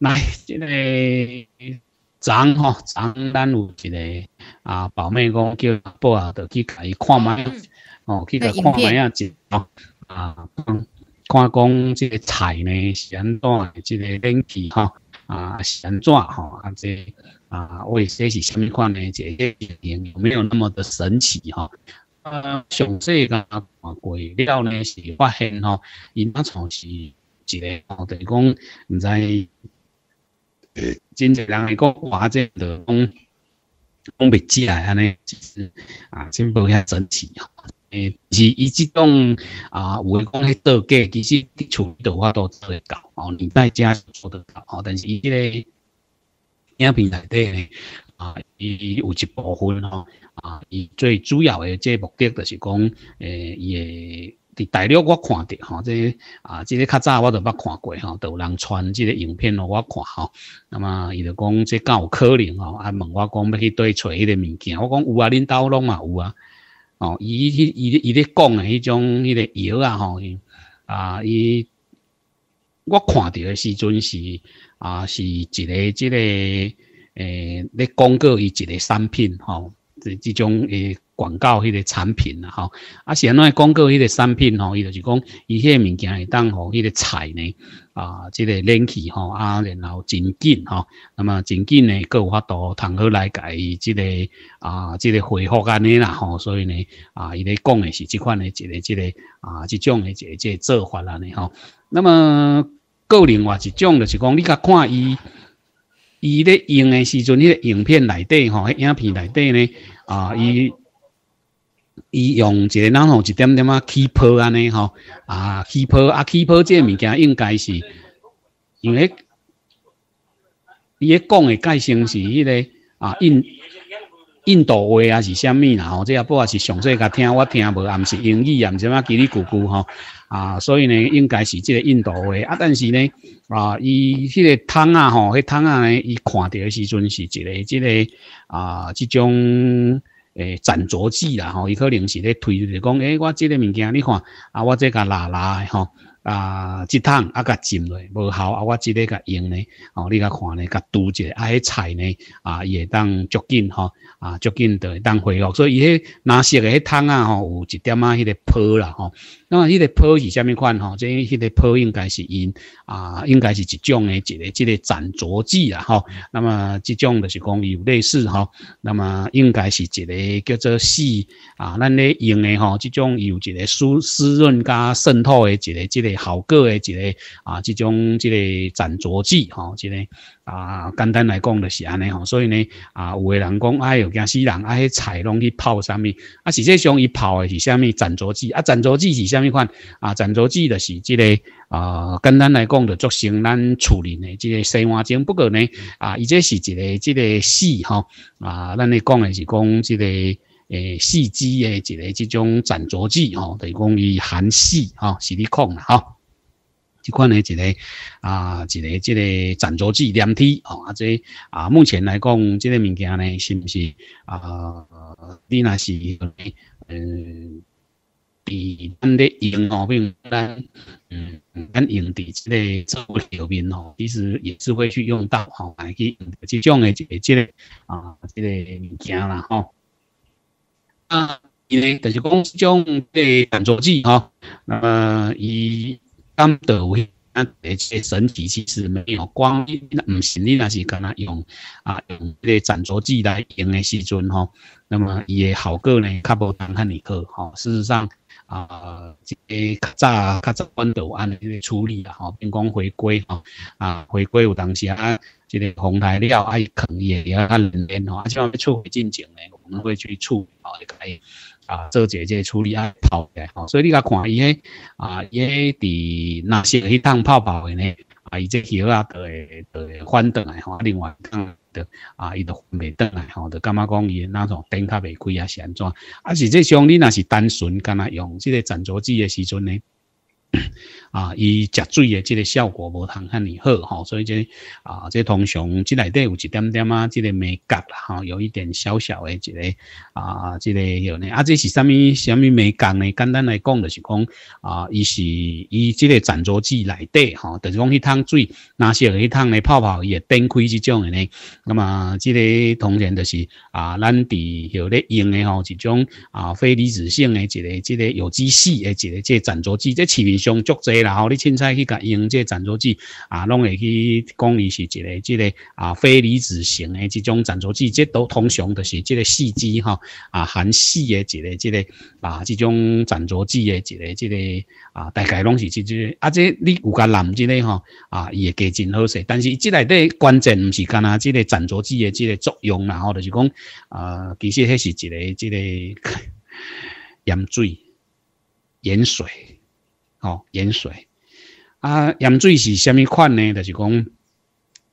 来这个咱吼咱咱有一个啊宝妹讲叫宝啊著去甲伊看觅哦，去甲看觅啊一吼啊看讲即个菜呢是安怎即个冷气吼啊是安怎吼啊即啊为说是啥物款呢？一个原因有没有那么的神奇吼啊详细个啊嘛贵了呢是发现吼因啊从是一个哦，著是讲毋知真侪人会讲话，即个讲讲袂起来安尼，其实啊，真无遐整体啊。诶，是，伊即种啊，诶讲迄岛计，其实处理的话都做得到，哦，你在家做得到，哦，但是伊即个影平台底咧，啊，伊有一部分咯，啊，伊最主要诶即个目的就是讲，诶，伊诶。伫大陆我看着吼，即、这啊，这个较早我都捌看过吼，都有人传即个影片咯，我看哈。那么伊就讲即敢有可能哈，啊，问我讲要去对找迄个物件，我讲有啊，恁兜拢嘛有啊。哦，伊去伊咧伊咧讲的迄种迄个药啊，吼啊，伊我看着的时阵是啊，是一个这个诶咧广告伊一个产品哈。即种诶广告迄个产品啦吼，啊是安奈广告迄个产品吼，伊就是讲伊迄个物件会当吼迄个菜呢，啊，即个冷气吼，啊，然后真紧吼，那么真紧呢，佫有法度通好来改即个啊，即个回复安尼啦吼，所以呢，啊，伊咧讲诶是即款诶一个即个啊，即种诶一个即做法啦吼。那么佫另外一种就是讲，你甲看伊伊咧用诶时阵，迄个影片内底吼，迄影片内底呢？啊，伊伊用一个人吼一点点啊气泡安尼吼啊气泡啊气泡，这物件应该是用为伊咧讲的概念是迄个啊印。印度话啊是虾米啦吼，这也不啊是上最个听我听无，也不是英语啊，唔知嘛叽里咕咕吼，啊，所以呢应该是这个印度话啊，但是呢啊，伊迄个汤啊吼，迄汤啊呢，伊看到时阵是一个这个啊，这种诶展镯子啦吼，伊可能是咧推着讲，诶，我这个物件你看，啊，我这个拉拉吼。啊，即桶啊，甲浸落无效啊！我即个甲用咧，哦，你甲看咧，甲一者啊，迄菜呢啊，伊会当足劲吼啊，足劲会当回肉，所以伊迄蓝色的迄桶啊，吼，有一点啊，迄个泡啦吼。那么迄个泡是虾米款吼？即迄个泡应该是因啊，应该是一种的，一个，一个展着剂啦吼。那么即种就是讲有类似吼，那么应该是一个叫做是啊，咱咧用的吼，即种有一个湿湿润加渗透的，一个，一个。效果诶，一个啊，这种这个斩卓剂吼，这个啊，简单来讲就是安尼吼，所以呢啊，有的人讲，哎哟，惊死人啊，迄菜拢去泡啥物，啊，实际上伊泡诶是啥物斩卓剂，啊，斩卓剂是啥物款啊，斩卓剂就是这个啊，简单来讲就做成咱厝理诶这个生活精，不过呢啊，伊这是一个这个史吼啊，咱咧讲诶是讲这个。诶，细枝诶一个即种展着剂吼，等于讲伊含细吼，是你空啦吼。即款诶一个啊，一个即个展着剂垫体吼，或者啊，目前来讲，即个物件呢，是毋是啊？你若是嗯，伫咱咧用比如咱嗯，咱用伫即个治疗面吼，其实也是会去用到吼，去用即种诶一个即个啊，即个物件啦吼。啊，伊呢？但是公中个斩足剂吼，那么伊肝窦啊，那些身体其实没有光，唔是你那是干呐用啊？用这个斩足剂来用的时阵吼，那么伊诶效果呢，较无单看内科哈。事实上啊，即个卡炸卡炸肝窦癌的处理啊，哈，变光回归啊啊，回归有当时啊，即个红材料爱抗药啊，两年吼，啊，即样要摧毁进程呢。我们会去处理也可以啊，做姐姐处理啊泡的，所以你家看伊，哎啊，伊伫那些去烫泡泡的呢，啊，伊只鞋啊都会都会翻转来吼，另外烫的啊，伊就未转来吼，就感觉讲伊那种灯塔未开啊是安怎？啊，实际上你那是单纯干哪用？即个斩足剂的时阵呢？啊，伊食水诶，即个效果无通赫尔好吼，所以即啊，即通常即内底有一点点啊，即个美角啦吼，有一点小小诶即个啊，即个有呢，啊，这是啥物啥物美角呢？简单来讲就是讲啊，伊是伊即个斩浊剂内底吼，就是讲迄桶水，拿烧迄桶咧泡泡，伊会变开即种诶呢，那啊，即个通常就是啊，咱伫有咧用诶吼，即种啊非离子性诶一个即个有机系诶一个即斩浊剂，即市面上足侪。然后你凊彩去甲用这斩浊剂啊，拢会去讲伊是一个即个啊非离子型的即种斩浊剂，即都通常都是即个细剂吼啊，含细的一个即个啊，即种斩浊剂的一个即个啊，大概拢是即即。啊，即你有甲淋即个吼啊，伊会加真好势，但是即内底关键毋是干啊，即个斩浊剂的即个作用啦，后就是讲啊，其实迄是一个即个 盐水，盐水。哦，盐水，啊，盐水是虾米款呢？就是讲，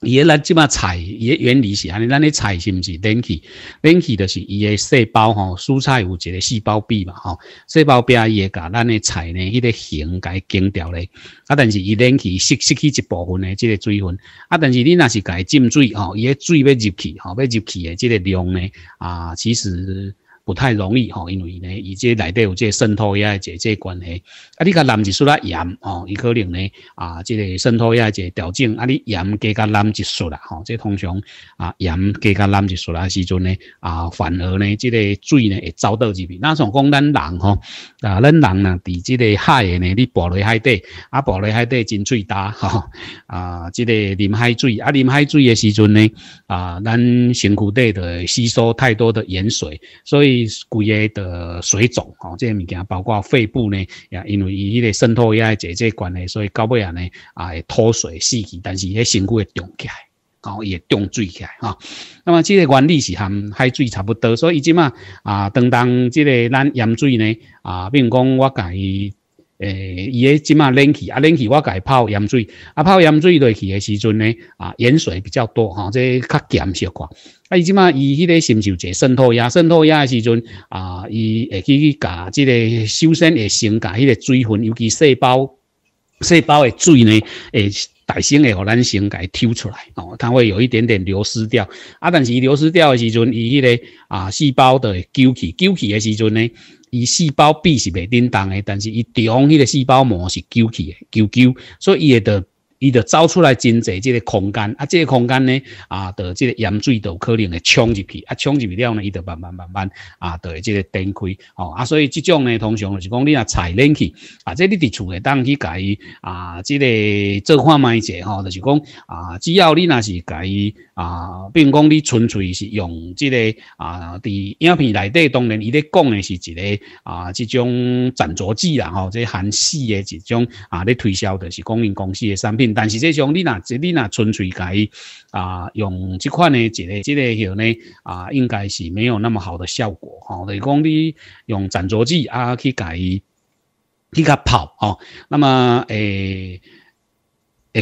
伊咱即马菜，伊原理是安尼，咱的菜是毋是 link 去？link 就是伊的细胞吼，蔬菜有一个细胞壁嘛吼，细胞壁伊会把咱的菜呢，迄个形改紧掉咧。啊，但是伊 link 去失失去一部分的这个水分，啊，但是你若是改浸水吼，伊的水要入去吼，要入去的这个量呢，啊，其实。不太容易哈，因为呢，伊这内底有这渗透压这这关系，啊，你个南一束啦盐哦，伊可能呢啊，这个渗透压这调整，啊，你盐加个南一束啦吼，这通常啊盐加个南一束啦时阵呢啊，反而呢这个水呢会遭到入去。那像讲咱人吼啊，咱人呢伫这个海呢，你跋落海底啊，跋落海底真水大哈啊，这个啉海水啊，啉海水的时阵呢啊，咱身躯底的吸收太多的盐水，所以。规个的水肿吼，这物件包括肺部呢，也因为伊迄个渗透压力姐这关系，所以到尾了呢，啊会脱水死去，但是迄身躯会肿起来，吼也肿水起来哈。那么这个原理是含海水差不多，所以即嘛啊当当这个咱盐水呢，啊，比如讲我甲伊。诶，伊诶即嘛冷气，啊冷气我改泡盐水，啊泡盐水落去诶时阵呢，啊盐水比较多哈，即较咸小寡。啊，伊即嘛伊迄个是毋是一个渗透压？渗透压诶时阵啊，伊会去去甲即个首先会先甲迄个水分，尤其细胞细胞诶水呢，诶。歹性的互咱先给它挑出来哦，它会有一点点流失掉。啊，但是流失掉的时阵，伊迄个啊细胞的揪起揪起的时阵呢，伊细胞壁是袂叮当的，但是伊中方迄个细胞膜是揪起的揪揪，所以也得。伊就走出来真侪即个空间，啊，即个空间呢，啊，就即个盐水豆可能会冲入去，啊，冲入去了呢，伊就慢慢慢慢啊，就即个展开，吼，啊，所以即种呢，通常就是讲你若采冷去，啊，即你伫厝内当去伊啊，即个做看卖者，吼，就是讲啊，只要你若是伊。啊，比如讲你纯粹是用这个啊，伫影片内底，当然伊咧讲诶是一个啊，即种赞助剂啊吼，即含系诶一种啊，咧推销的是供应公司诶产品。但是际种你若即你若纯粹甲伊啊，用即款诶一个、即个叫呢啊，应该是没有那么好的效果吼。就讲你用赞助剂啊去甲伊去甲泡啊，那么诶。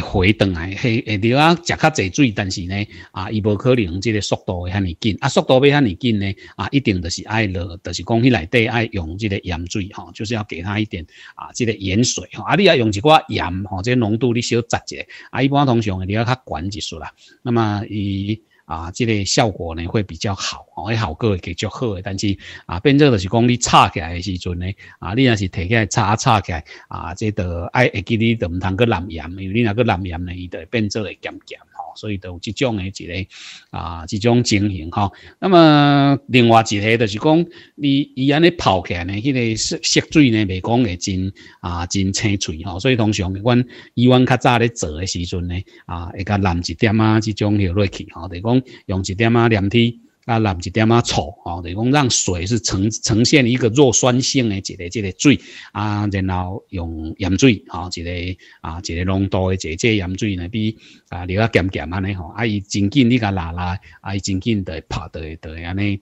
会回倒来，嘿，你啊，食较济水，但是呢，啊，伊无可能，即个速度会遐尼紧，啊，速度要遐尼紧呢，啊，一定就是爱落，就是讲迄内底爱用即个盐水，吼，就是要给它一点啊，即个盐水，吼，啊，你要用一寡盐，吼，即浓度你小杂一下，啊，一般通常你讲较悬一丝啦，那么伊。啊，即个效果呢会比较好，哦，效果会极足好的。但是啊，变做就是讲你炒起来的时阵呢，啊，你若是摕起来炒炒起来，啊，即个爱会记你，就唔通去染盐，因为你若个染盐呢，伊就变做会咸咸。哦，所以有这种的一个啊，这种情形哈。那么另外一个就是讲，你伊安尼泡起来呢，迄个色色水呢，未讲会真啊真清脆哈。所以通常阮以往较早咧做的时阵呢，啊会较淋一点啊，这种落去哈，就讲用一点啊黏体。啊，淋一点啊醋，吼，就是讲让水是呈呈现一个弱酸性的一个一个水啊，然后用盐水，吼，一个啊一个浓度的一个盐水呢，比啊流啊咸咸安尼吼，啊伊真紧你甲拉拉，啊伊真紧就会泡在会安尼。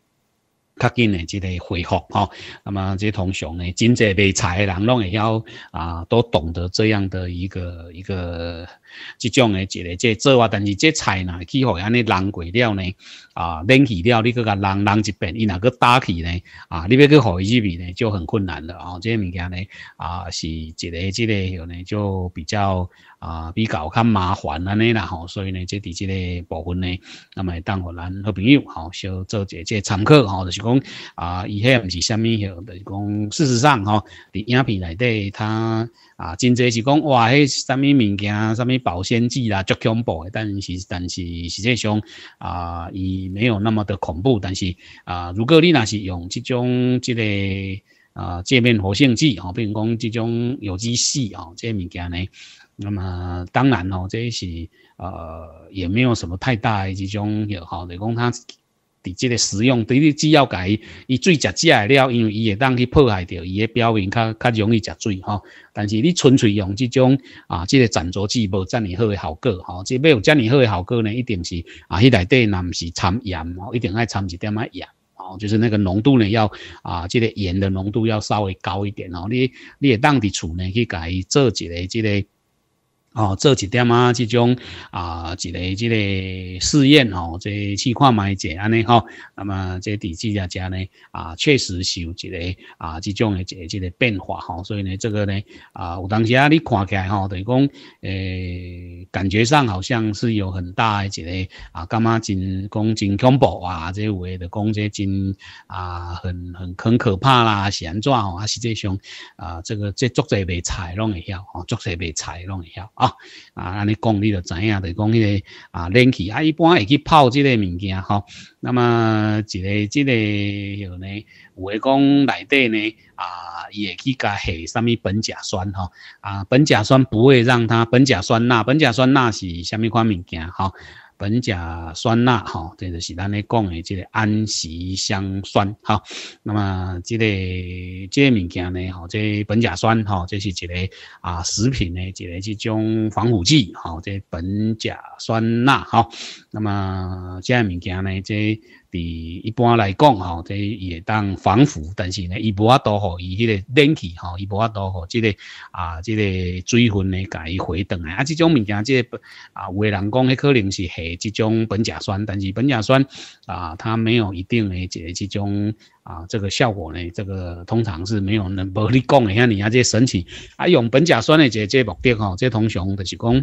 较紧诶，即个恢复吼。那么即通常呢，真侪卖菜人拢会晓啊，都懂得这样的一个一个即种的一个即做啊。但是即菜呢，气候安尼冷过了呢，啊冷气了，你去甲人人一遍，伊若个打起呢，啊，你要去学入皮呢，就很困难了啊。这些物件呢，啊，是一个即个呢，就比较。啊，比较较麻烦安尼啦吼，所以呢，即伫即个部分呢，那么当互咱好朋友吼，小做一即参考吼，就是讲啊，伊遐毋是虾米吼，就是讲事实上吼，伫影片内底，他啊，真济是讲哇，迄虾米物件，虾米保鲜剂啦，足恐怖。诶，但是但是实际上啊，伊没有那么的恐怖。但是啊，如果你若是用即种即个啊界面活性剂吼，比如讲即种有机洗吼，即物件呢？那么当然咯，这是呃也没有什么太大的这种，吼，你讲它实际个食用，对你只要解伊水食食的了，因为伊会当去破坏掉伊的表面，较较容易食水吼。但是你纯粹用这种啊，这个涨浊剂无遮么好的效果，吼，即要有遮么好的效果呢，一定是啊，迄来底若毋是掺盐哦，一定爱掺一点仔盐，哦，就是那个浓度呢要啊，这个盐的浓度要稍微高一点哦，你你也当地处呢去解做一个这个。哦，做一点啊，这种啊，一个、一个试验哦，再试看卖者安尼吼。那么在地底啊，者呢，啊，确实是有一个啊，这种的一个、一个变化吼。所以呢，这个呢，啊，有当时啊，你看起来吼，等于讲诶，感觉上好像是有很大的一个啊，干嘛真讲真恐怖啊这些位的讲这些金啊，很很很可怕啦，形状哦，实际上啊，这个这做在被踩弄一下，哦，做在被踩弄一下。啊啊，安尼讲你就知影，就讲迄个啊冷气啊，一般会去泡即个物件吼。那么一个、即个个呢，有诶讲内底呢啊，伊会去加下啥物苯甲酸吼啊，苯甲酸不会让它苯甲酸钠。苯甲酸钠是啥物款物件吼。苯甲酸钠，吼，这就是咱咧讲的即个安息香酸，哈。那么即个即个物件呢，吼，即苯甲酸，吼，这是一个啊食品呢，一个即种防腐剂，吼，即苯甲酸钠，哈。那么即个物件呢，即。伫一般来讲吼，这会当防腐，但是呢，伊无法多好伊迄个冷气吼，伊无法多好即个啊，即个水分呢，甲伊回转来啊，即种物件，即个啊有个人讲，迄可能是下这种苯甲酸，但是苯甲酸啊，它没有一定诶的个即种啊这个效果呢，这个通常是没有能无你讲的，像尼啊这神奇啊，用苯甲酸的即这目的吼，这通常就是讲。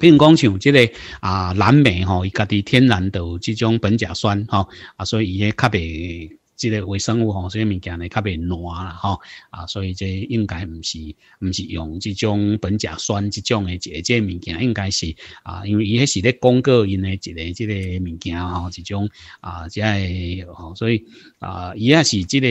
比如讲像即个啊蓝莓吼，佢家啲天然的即种苯甲酸哈，啊所以伊咧较袂。即个微生物吼，即个物件呢，较袂烂啦吼，啊，所以即应该毋是毋是用即种苯甲酸即种诶即个物件，应该是啊，因为伊迄是咧广告用诶一个即个物件吼，即种啊，即个吼，所以啊，伊也是即个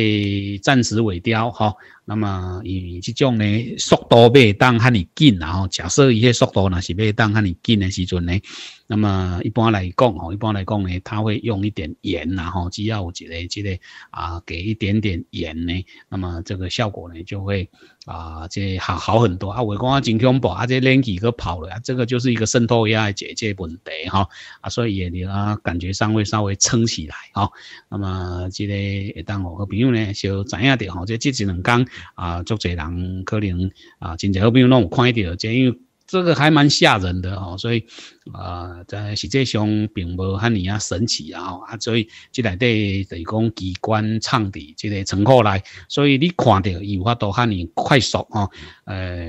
暂时伪雕吼，那么伊即种呢速度袂当遐尼紧然吼，假设伊迄速度若是袂当遐尼紧诶时阵呢，那么一般来讲吼，一般来讲呢，它会用一点盐啦吼，只要有一个即个。啊，给一点点盐呢，那么这个效果呢就会啊，这好好很多啊。我讲啊，真胸怖啊，这连几个跑了，这个就是一个渗透压的解决问题哈。啊，所以也你啊，感觉上会稍微撑起来哈。那么这个一旦我和朋友呢，就知影的吼，这这几两天啊，足侪人可能啊，真侪好朋友拢有看到，这为。这个还蛮吓人的吼，所以啊，在实际上并无和你啊神奇啊，后啊，所以即内底在讲机关藏在即个仓库内，所以你看到伊有法度汉尼快速哦，呃，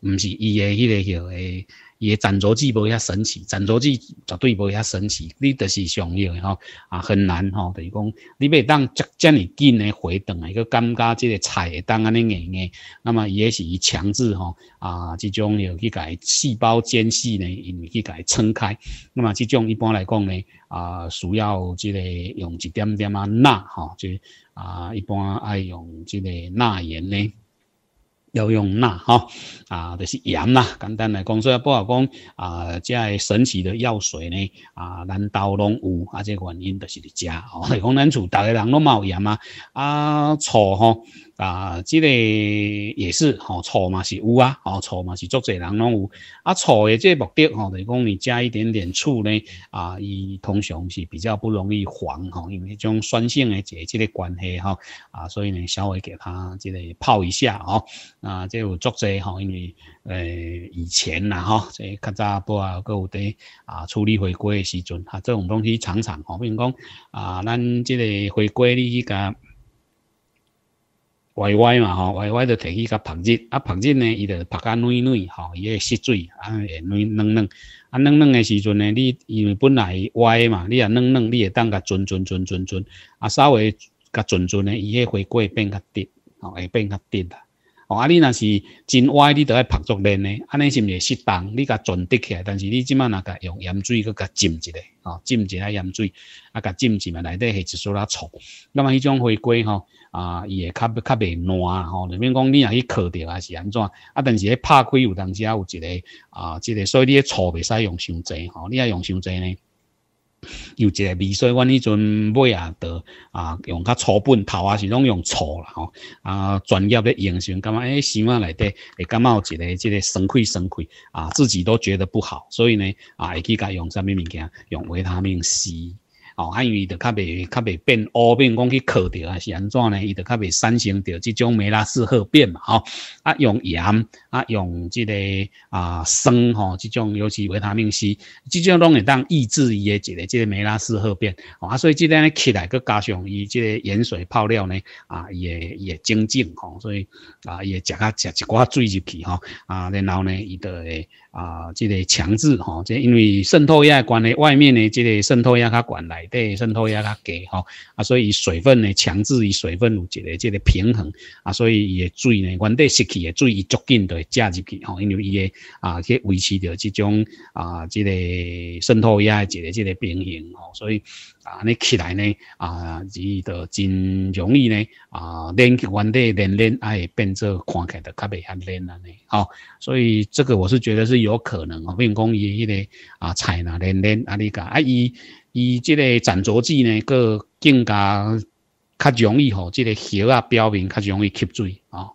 唔是伊的迄个叫诶。也长足剂无遐神奇，长足剂绝对无遐神奇。你就是想要的吼，啊很难吼，就是讲你要当这这么紧的回弹，一个感觉这个会当安尼硬硬，那么也是伊强制吼啊这种要去伊细胞间隙呢，去伊撑开。那么这种一般来讲呢，啊需要这个用一点点啊钠吼，就啊一般爱用这个钠盐呢。要用钠哈，啊，就是盐啦。简单来讲，所以不好讲啊，这神奇的药水呢，啊，咱都拢有，啊，这原因就是你吃哦。讲咱厝大家人拢冒盐啊，啊，醋哈。啊，即个也是吼醋嘛是有啊，吼醋嘛是足济人拢有。啊醋的即个目的吼，就讲你加一点点醋咧，啊，伊通常是比较不容易黄吼，因为一种酸性的这即个关系吼。啊，所以呢稍微给它即个泡一下哦。啊，即有足济吼，因为诶以前啦吼，即柬埔寨啊，各有伫啊处理回归的时阵，啊，这种东西常常吼，比如讲啊，咱即个回归你去加。歪歪嘛吼，歪歪就摕去较曝日，啊曝日呢，伊就曝甲软软吼，伊会吸水，啊会软软软，啊软软的时阵呢，你因为本来歪嘛，你啊软软，你会当甲存存存存存啊稍微甲存存呢，伊个灰会变较直，吼会变较直。啊，你若是真歪，你都要拍足面呢，安尼是毋是适当？你甲存滴起来，但是你即摆若甲用盐水去甲浸一下，哦，浸一下盐水，啊，甲浸一下嘛，内底系一撮仔醋。那么迄种回归吼，啊，伊会较较袂烂吼，内面讲你若去磕着还是安怎？啊，但是咧拍开有当时啊有一个啊，一个所以你咧醋袂使用伤侪吼，你若用伤侪呢？有一个味以我迄阵买啊，着啊用较粗本头啊是拢用醋啦吼啊，专业咧用时感觉诶，生啊内底会感觉有一个这个生溃生溃啊，自己都觉得不好，所以呢啊会去甲用啥物物件，用维他命 C。哦，因为伊就较袂、较袂变乌变，讲去磕着啊是安怎呢？伊就较袂产生着即种梅拉氏褐变嘛吼。啊，用盐啊，用即个啊生吼，即种尤其维他命 C，即种拢会当抑制伊诶一个即个梅拉氏褐变。啊，所以即个起来佮加上伊即个盐水泡料呢，啊，伊会、伊会静进吼，所以啊，伊会食较食一寡水入去吼。啊，然后呢，伊就会啊，即个强制吼，即因为渗透压关诶外面的即个渗透压较管来。底渗透压较低吼，啊，所以水分呢，强制于水分有一个这个平衡啊，所以伊的水呢，原底失去的水，伊足紧就会加入去吼，因为伊的啊去维持着这种啊这个渗透压的一个这个平衡吼，所以啊你起来呢啊，伊就真容易呢啊，黏原底地黏啊会变做看起来较袂遐黏安尼吼，所以这个我是觉得是有可能哦，电工爷爷呢啊采纳黏黏阿力噶阿姨。伊即个斩竹剂呢，佫更加较容易吼，即个叶啊表面较容易吸水啊，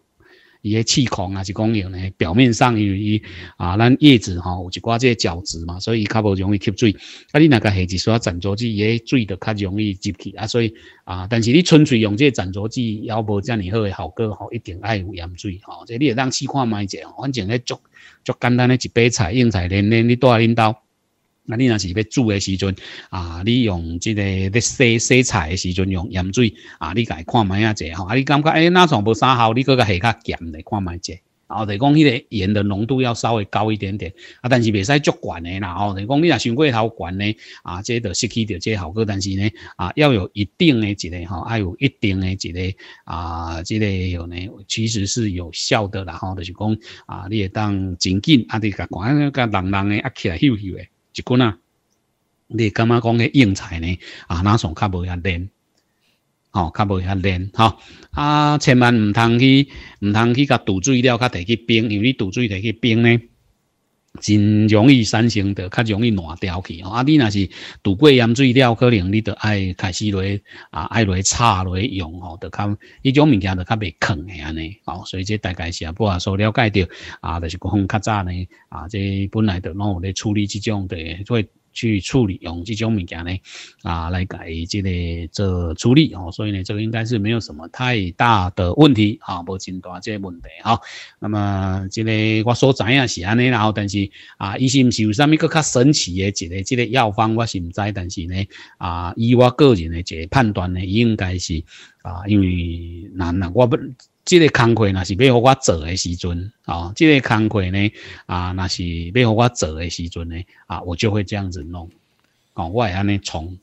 伊个气孔啊是讲样呢。表面上有伊啊，咱叶子吼有一挂个角质嘛，所以伊较无容易吸水。啊，你那个一子说斩竹剂，伊个水就较容易入去啊。所以啊，但是你纯粹用即个斩竹剂，犹无遮尼好效果，吼，一定爱有盐水吼。这你会当试看卖者吼，反正咧足足简单的一杯茶应茶，连连你带恁兜。啊，你若是要煮的时阵啊，你用即个在洗洗菜的时阵用盐水啊，你家看卖啊者吼啊，你感觉哎那上无啥好，你搁个下较咸的看买者。哦，就是讲迄个盐的浓度要稍微高一点点啊，但是袂使足悬的啦。哦，就是讲你若想过头悬呢，啊，即个就失去掉即个效果。但是呢啊，要有一定的一个吼，要有一定的一个啊，即个有呢，其实是有效的啦。吼，就是讲啊，你会当真紧啊，你个悬甲冷冷的啊起来休息的。一句呐，你感觉讲嘅应材呢，啊，哪双较无遐黏，哦，较无遐黏，哈，啊，千万唔通去，唔通去甲堵水了，甲提去冰，因为你堵水提去冰呢。真容易产生，的，较容易烂掉去哦。啊，你若是拄过盐水了，可能你就爱开始落啊，爱炒擦去用哦，著较，迄种物件著较袂坑安尼。哦，所以这大概是啊，不啊所了解着啊，就是讲较早呢啊，这本来著拢有咧处理即种的，会做。去处理用这种物件呢，啊，来改这个做处理哦，所以呢，这个应该是没有什么太大的问题啊，无真大这个问题哈。那么这个我所知也是安尼，然后但是啊，伊是毋是有啥物更较神奇的一个即个药方，我是毋知，但是呢，啊，以我个人的一个判断呢，应该是啊，因为难啊，我不。即个工课那是要我做的时阵啊，即个工课呢啊，那是要我做的时阵呢啊，我就会这样子弄哦，我会安尼冲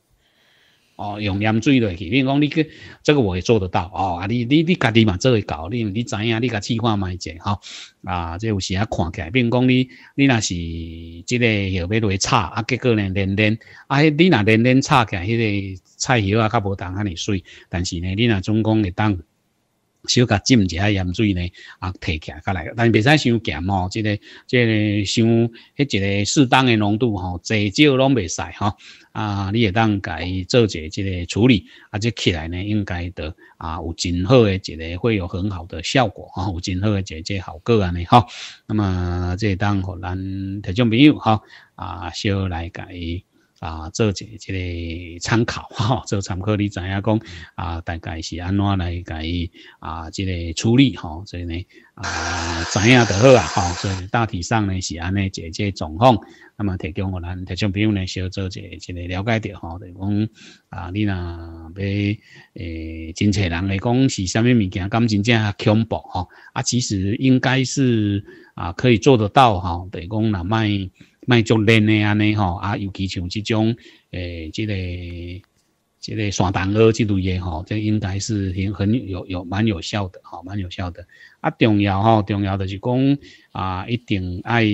哦，用盐水落去。比讲，你个这个我也做得到哦，啊，你你你家己嘛，做会到，你你知影，你个计划买者哈啊，即有时啊看起来，比如讲你你若是即个叶要落去插啊，结果呢连连啊，你若连连插起，来，迄个菜叶啊较无同安尼水，但是呢，你若总共会当。小甲浸一下盐水呢，啊，提起来来，但系未使伤咸吼，即个即个伤迄一个适当的浓度吼，济少拢未使吼。啊，你也会当甲伊做只即个处理，啊，即起来呢应该得啊有真好诶一个会有很好的效果啊，有真好诶一个即效果安尼吼。那么即当互咱听众朋友吼，啊，小来甲伊。啊，做一这个参考 哈，做参考你知影讲啊，大概是安怎来伊啊，这个处理哈，所以呢啊，知影就好啊，所以大体上呢是安尼一决状况。啊，嘛提供互咱提供朋友呢，小做一一个了解到吼，就讲啊，你若要诶，真侪人来讲是虾米物件感情真啊恐怖吼，啊，其实应该是啊可以做得到吼，就讲若卖卖足练诶安尼吼，啊，尤其像即种诶，即个即个山同学即类诶吼，这应该是很很有有蛮有效的吼，蛮有效的。啊，重要吼，重要的是讲啊，一定爱。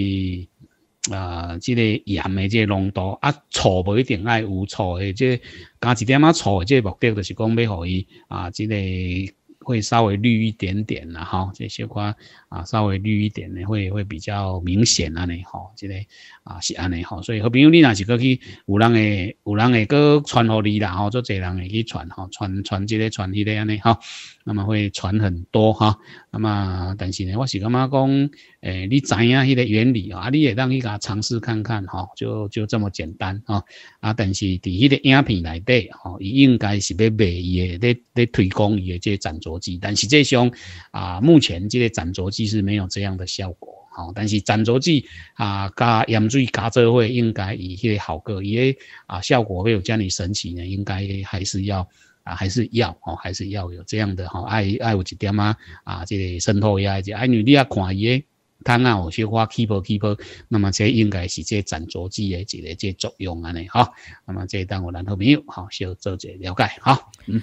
啊，即个盐诶，即个浓度，啊醋不一定爱有醋诶，即个、加一点啊醋诶，即个目的就是讲要伊啊，即个会稍微绿一点点啦，哈，即西瓜。啊，稍微绿一点呢，会会比较明显安尼，吼，这个啊是安尼，吼，所以好朋友你若是过去，有人会有人会过传互你啦，吼，做侪人会去传，吼，传传这个传迄个安尼，哈，那么会传很多，哈，那么但是呢，我是感觉讲，诶，你知影迄个原理啊，你也让去甲尝试看看，吼，就就这么简单，啊，啊，但是伫迄个影片内底，吼，应该是要卖伊诶，咧咧推广伊诶即个斩足机，但是际上啊，目前即个斩足机。其实没有这样的效果，好，但是斩着剂啊加盐水加这会应该以些好个，伊为啊效果会有这样神奇呢，应该还是要啊还是要哦还是要有这样的好，爱爱有一点啊啊，即个渗透压即个哎你你看伊个汤啊，我小花 keep u keep 那么这应该是这斩着剂的一个这作用安尼哈，那么这当我然后朋友好小做者了解哈，嗯。